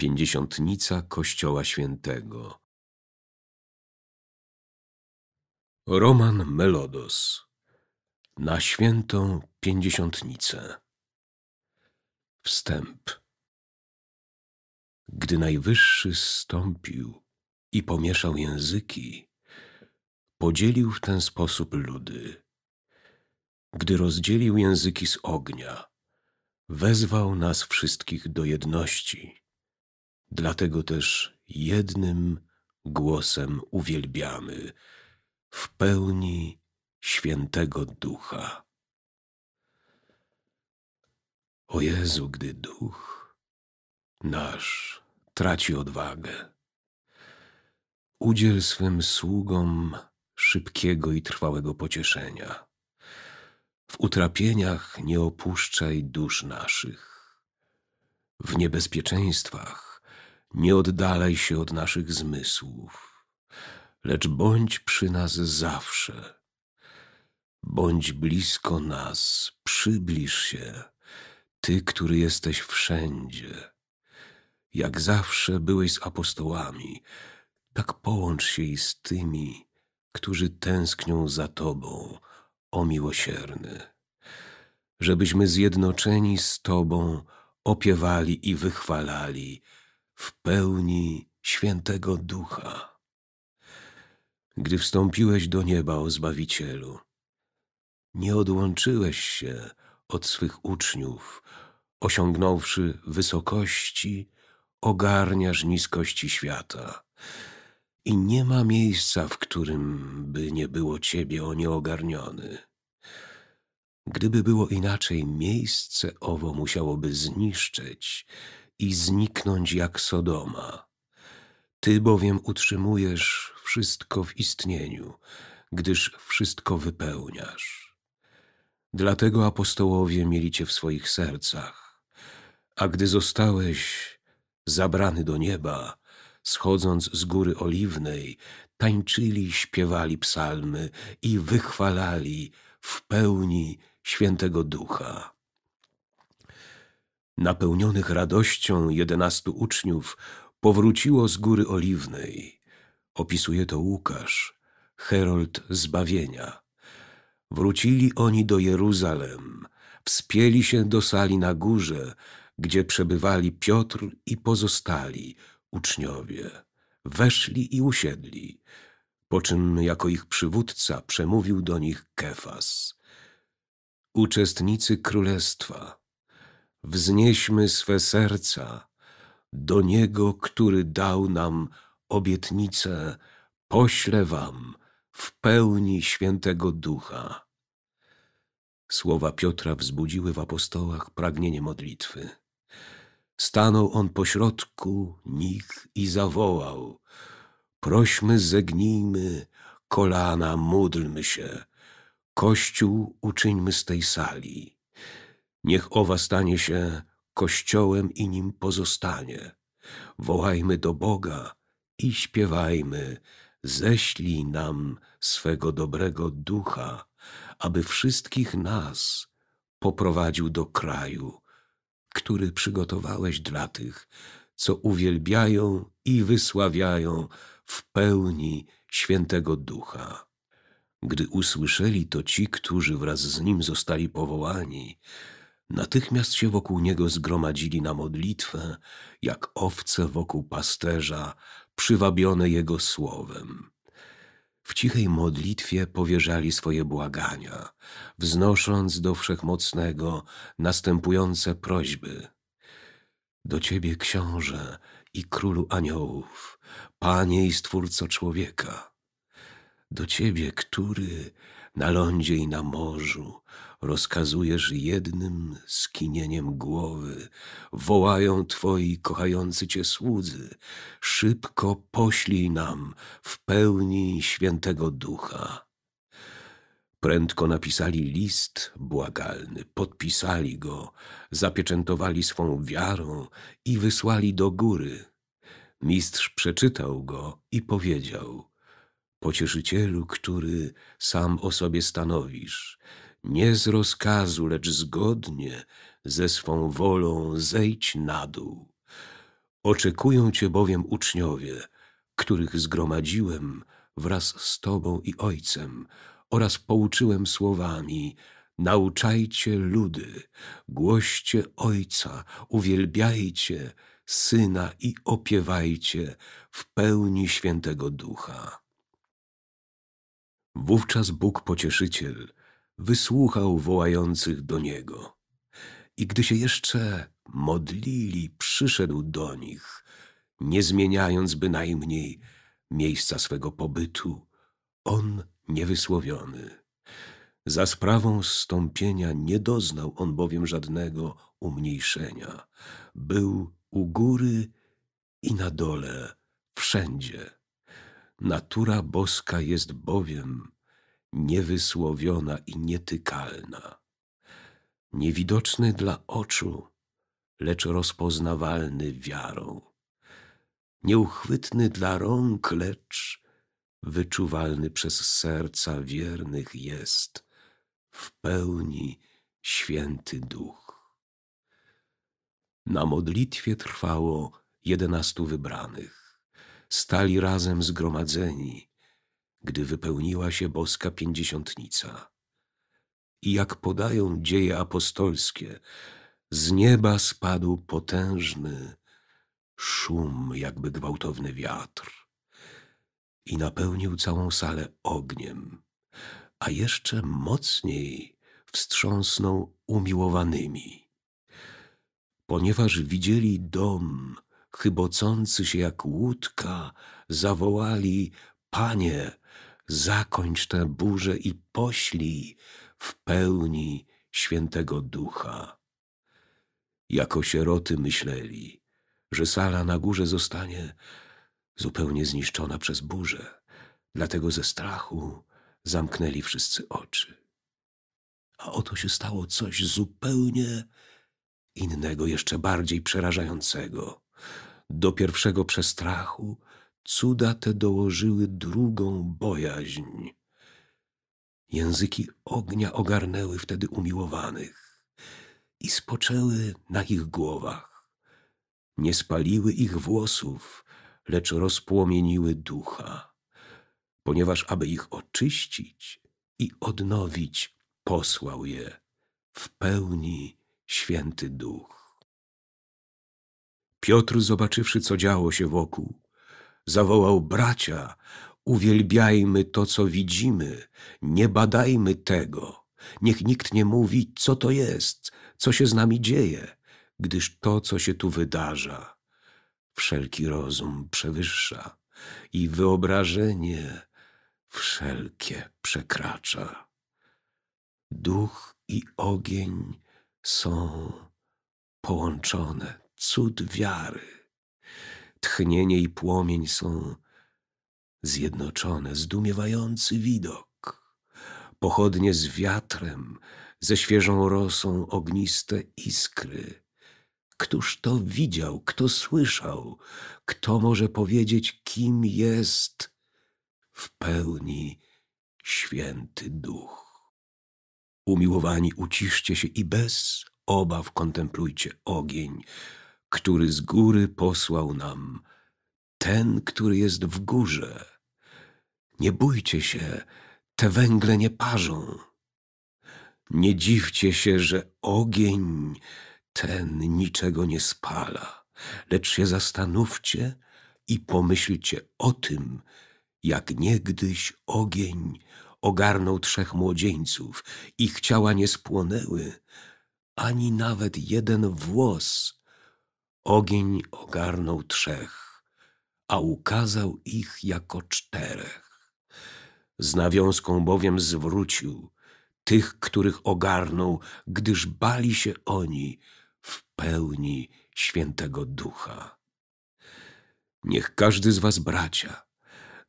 Pięćdziesiątnica Kościoła Świętego. Roman Melodos Na świętą Pięćdziesiątnicę. Wstęp. Gdy Najwyższy stąpił i pomieszał języki, podzielił w ten sposób ludy. Gdy rozdzielił języki z ognia, wezwał nas wszystkich do jedności Dlatego też jednym głosem uwielbiamy w pełni świętego ducha. O Jezu, gdy duch nasz traci odwagę, udziel swym sługom szybkiego i trwałego pocieszenia. W utrapieniach nie opuszczaj dusz naszych. W niebezpieczeństwach nie oddalaj się od naszych zmysłów, lecz bądź przy nas zawsze. Bądź blisko nas, przybliż się, Ty, który jesteś wszędzie. Jak zawsze byłeś z apostołami, tak połącz się i z tymi, którzy tęsknią za Tobą, o miłosierny. Żebyśmy zjednoczeni z Tobą opiewali i wychwalali w pełni świętego ducha. Gdy wstąpiłeś do nieba, o Zbawicielu, nie odłączyłeś się od swych uczniów, osiągnąwszy wysokości, ogarniasz niskości świata. I nie ma miejsca, w którym by nie było Ciebie o nieogarniony. Gdyby było inaczej, miejsce owo musiałoby zniszczyć i zniknąć jak Sodoma. Ty bowiem utrzymujesz wszystko w istnieniu, gdyż wszystko wypełniasz. Dlatego apostołowie mieli cię w swoich sercach, a gdy zostałeś zabrany do nieba, schodząc z góry oliwnej, tańczyli, śpiewali psalmy i wychwalali w pełni świętego ducha napełnionych radością jedenastu uczniów powróciło z Góry Oliwnej. Opisuje to Łukasz, herold zbawienia. Wrócili oni do Jeruzalem, wspięli się do sali na górze, gdzie przebywali Piotr i pozostali uczniowie. Weszli i usiedli, po czym jako ich przywódca przemówił do nich Kefas. Uczestnicy królestwa – wznieśmy swe serca do Niego, który dał nam obietnicę, pośle wam w pełni świętego ducha. Słowa Piotra wzbudziły w apostołach pragnienie modlitwy. Stanął on pośrodku nich i zawołał: Prośmy, zegnijmy kolana, módlmy się. Kościół uczyńmy z tej sali Niech owa stanie się kościołem i nim pozostanie. Wołajmy do Boga i śpiewajmy, ześlij nam swego dobrego ducha, aby wszystkich nas poprowadził do kraju, który przygotowałeś dla tych, co uwielbiają i wysławiają w pełni świętego ducha. Gdy usłyszeli to ci, którzy wraz z nim zostali powołani, Natychmiast się wokół niego zgromadzili na modlitwę, jak owce wokół pasterza, przywabione jego słowem. W cichej modlitwie powierzali swoje błagania, wznosząc do wszechmocnego następujące prośby. Do ciebie, książę i królu aniołów, panie i stwórco człowieka. Do ciebie, który na lądzie i na morzu, rozkazujesz jednym skinieniem głowy. Wołają twoi kochający cię słudzy. Szybko poślij nam w pełni świętego ducha. Prędko napisali list błagalny, podpisali go, zapieczętowali swą wiarą i wysłali do góry. Mistrz przeczytał go i powiedział: Pocieszycielu, który sam o sobie stanowisz, nie z rozkazu, lecz zgodnie ze swą wolą zejdź na dół. Oczekują cię bowiem uczniowie, których zgromadziłem wraz z tobą i ojcem oraz pouczyłem słowami, Nauczajcie ludy, głoście Ojca, uwielbiajcie Syna i opiewajcie w pełni Świętego Ducha. Wówczas Bóg Pocieszyciel wysłuchał wołających do niego. I gdy się jeszcze modlili, przyszedł do nich, nie zmieniając bynajmniej miejsca swego pobytu, on niewysłowiony. Za sprawą stąpienia nie doznał on bowiem żadnego umniejszenia. Był u góry i na dole, wszędzie. Natura boska jest bowiem niewysłowiona i nietykalna, niewidoczny dla oczu, lecz rozpoznawalny wiarą, nieuchwytny dla rąk, lecz wyczuwalny przez serca wiernych jest w pełni święty duch. Na modlitwie trwało jedenastu wybranych. Stali razem zgromadzeni, gdy wypełniła się boska pięćdziesiątnica. I jak podają dzieje apostolskie, z nieba spadł potężny szum, jakby gwałtowny wiatr, i napełnił całą salę ogniem, a jeszcze mocniej wstrząsnął umiłowanymi. Ponieważ widzieli dom chybocący się jak łódka, zawołali: Panie, zakończ tę burzę i poślij w pełni świętego ducha. Jako sieroty myśleli, że sala na górze zostanie zupełnie zniszczona przez burzę, dlatego ze strachu zamknęli wszyscy oczy. A oto się stało coś zupełnie innego, jeszcze bardziej przerażającego. Do pierwszego przestrachu Cuda te dołożyły drugą bojaźń. Języki ognia ogarnęły wtedy umiłowanych i spoczęły na ich głowach. Nie spaliły ich włosów, lecz rozpłomieniły ducha, ponieważ aby ich oczyścić i odnowić, posłał je w pełni święty duch. Piotr, zobaczywszy, co działo się wokół, Zawołał bracia, uwielbiajmy to, co widzimy, nie badajmy tego. Niech nikt nie mówi, co to jest, co się z nami dzieje, gdyż to, co się tu wydarza, wszelki rozum przewyższa i wyobrażenie wszelkie przekracza. Duch i ogień są połączone, cud wiary tchnienie i płomień są zjednoczone, zdumiewający widok. Pochodnie z wiatrem, ze świeżą rosą ogniste iskry. Któż to widział, kto słyszał, kto może powiedzieć, kim jest w pełni święty duch. Umiłowani, uciszcie się i bez obaw kontemplujcie ogień, który z góry posłał nam, ten, który jest w górze. Nie bójcie się, te węgle nie parzą. Nie dziwcie się, że ogień ten niczego nie spala, lecz się zastanówcie i pomyślcie o tym, jak niegdyś ogień ogarnął trzech młodzieńców, ich ciała nie spłonęły, ani nawet jeden włos Ogień ogarnął trzech, a ukazał ich jako czterech. Z nawiązką bowiem zwrócił tych, których ogarnął, gdyż bali się oni w pełni świętego ducha. Niech każdy z was, bracia,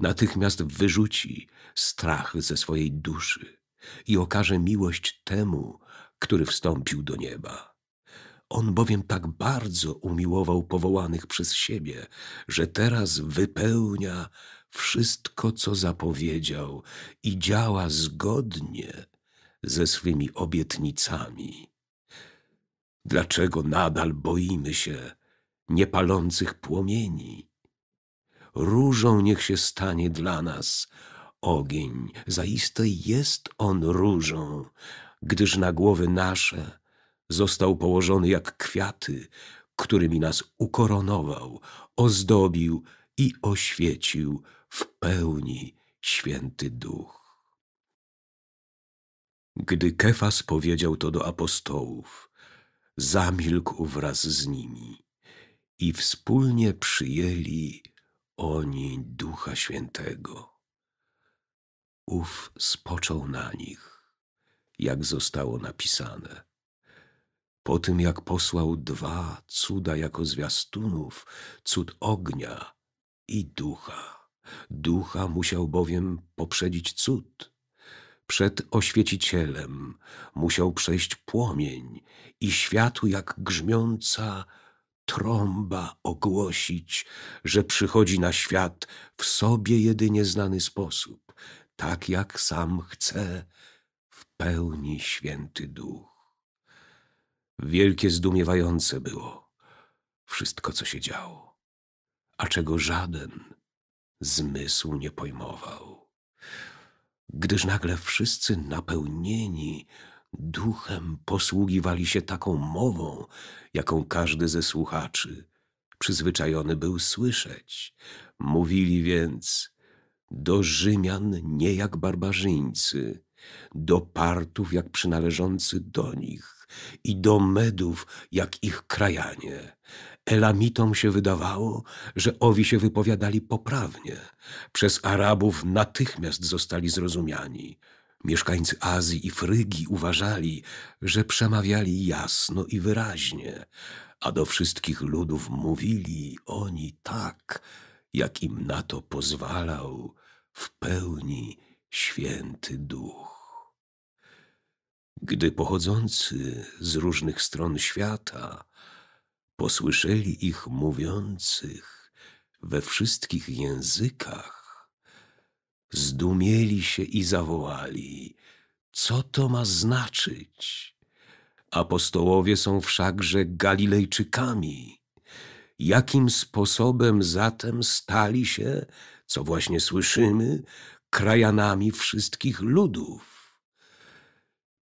natychmiast wyrzuci strach ze swojej duszy i okaże miłość temu, który wstąpił do nieba on bowiem tak bardzo umiłował powołanych przez siebie, że teraz wypełnia wszystko, co zapowiedział i działa zgodnie ze swymi obietnicami. Dlaczego nadal boimy się niepalących płomieni? Różą niech się stanie dla nas ogień, zaiste jest on różą, gdyż na głowy nasze został położony jak kwiaty, którymi nas ukoronował, ozdobił i oświecił w pełni święty duch. Gdy Kefas powiedział to do apostołów, zamilkł wraz z nimi i wspólnie przyjęli oni Ducha Świętego. Ów spoczął na nich, jak zostało napisane – po tym jak posłał dwa cuda jako zwiastunów, cud ognia i ducha. Ducha musiał bowiem poprzedzić cud. Przed oświecicielem musiał przejść płomień i światu jak grzmiąca trąba ogłosić, że przychodzi na świat w sobie jedynie znany sposób, tak jak sam chce w pełni święty duch. Wielkie zdumiewające było wszystko, co się działo, a czego żaden zmysł nie pojmował. Gdyż nagle wszyscy napełnieni duchem posługiwali się taką mową, jaką każdy ze słuchaczy przyzwyczajony był słyszeć. Mówili więc do Rzymian nie jak barbarzyńcy, do partów jak przynależący do nich i do medów jak ich krajanie. Elamitom się wydawało, że owi się wypowiadali poprawnie. Przez Arabów natychmiast zostali zrozumiani. Mieszkańcy Azji i Frygi uważali, że przemawiali jasno i wyraźnie, a do wszystkich ludów mówili oni tak, jak im na to pozwalał w pełni święty duch. Gdy pochodzący z różnych stron świata posłyszeli ich mówiących we wszystkich językach, zdumieli się i zawołali: Co to ma znaczyć? Apostołowie są wszakże Galilejczykami. Jakim sposobem zatem stali się, co właśnie słyszymy, krajanami wszystkich ludów.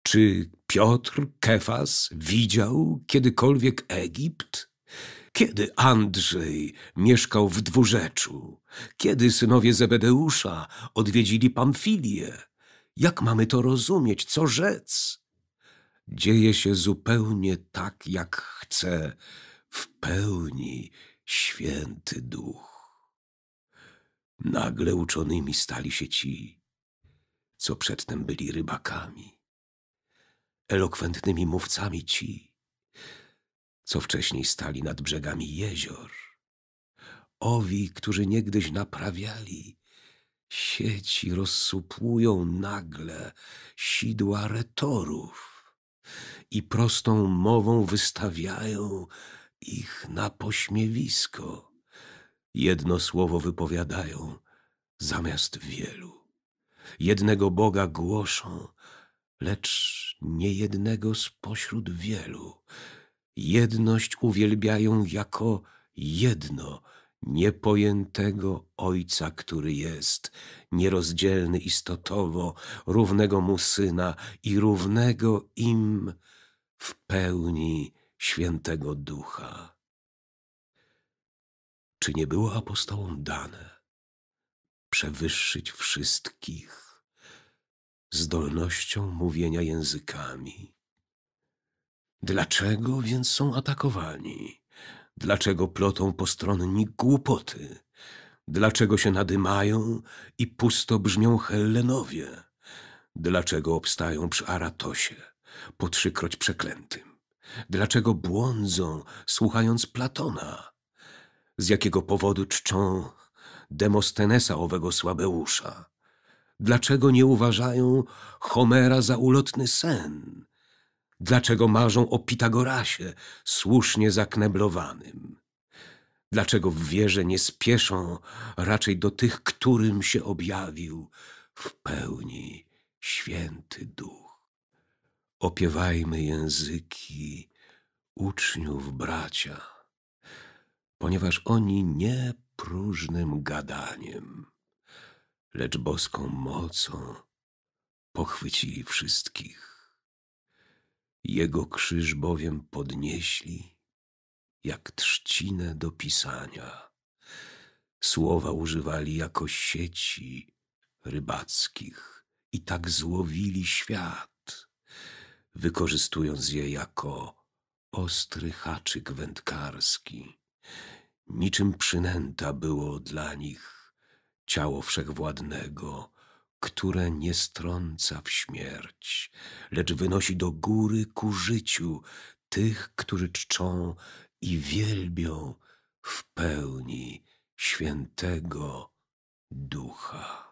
Czy Piotr Kefas widział kiedykolwiek Egipt? Kiedy Andrzej mieszkał w dwórzeczu? Kiedy synowie Zebedeusza odwiedzili Pamfilię? Jak mamy to rozumieć? Co rzec? Dzieje się zupełnie tak, jak chce, w pełni święty duch. Nagle uczonymi stali się ci, co przedtem byli rybakami, elokwentnymi mówcami ci, co wcześniej stali nad brzegami jezior, owi, którzy niegdyś naprawiali, sieci rozsupłują nagle sidła retorów i prostą mową wystawiają ich na pośmiewisko jedno słowo wypowiadają zamiast wielu. Jednego Boga głoszą, lecz nie jednego spośród wielu. Jedność uwielbiają jako jedno, niepojętego Ojca, który jest, nierozdzielny istotowo, równego Mu Syna i równego im w pełni Świętego Ducha. Czy nie było apostołom dane przewyższyć wszystkich zdolnością mówienia językami? Dlaczego więc są atakowani? Dlaczego plotą postronni głupoty? Dlaczego się nadymają i pusto brzmią Hellenowie? Dlaczego obstają przy Aratosie, po trzykroć przeklętym? Dlaczego błądzą, słuchając Platona? z jakiego powodu czczą Demostenesa owego słabeusza? Dlaczego nie uważają Homera za ulotny sen? Dlaczego marzą o Pitagorasie, słusznie zakneblowanym? Dlaczego w wierze nie spieszą raczej do tych, którym się objawił w pełni święty duch? Opiewajmy języki uczniów bracia ponieważ oni nie próżnym gadaniem, lecz boską mocą pochwycili wszystkich. Jego krzyż bowiem podnieśli jak trzcinę do pisania. Słowa używali jako sieci rybackich i tak złowili świat, wykorzystując je jako ostry haczyk wędkarski Niczym przynęta było dla nich ciało wszechwładnego, które nie strąca w śmierć, lecz wynosi do góry ku życiu tych, którzy czczą i wielbią w pełni świętego ducha.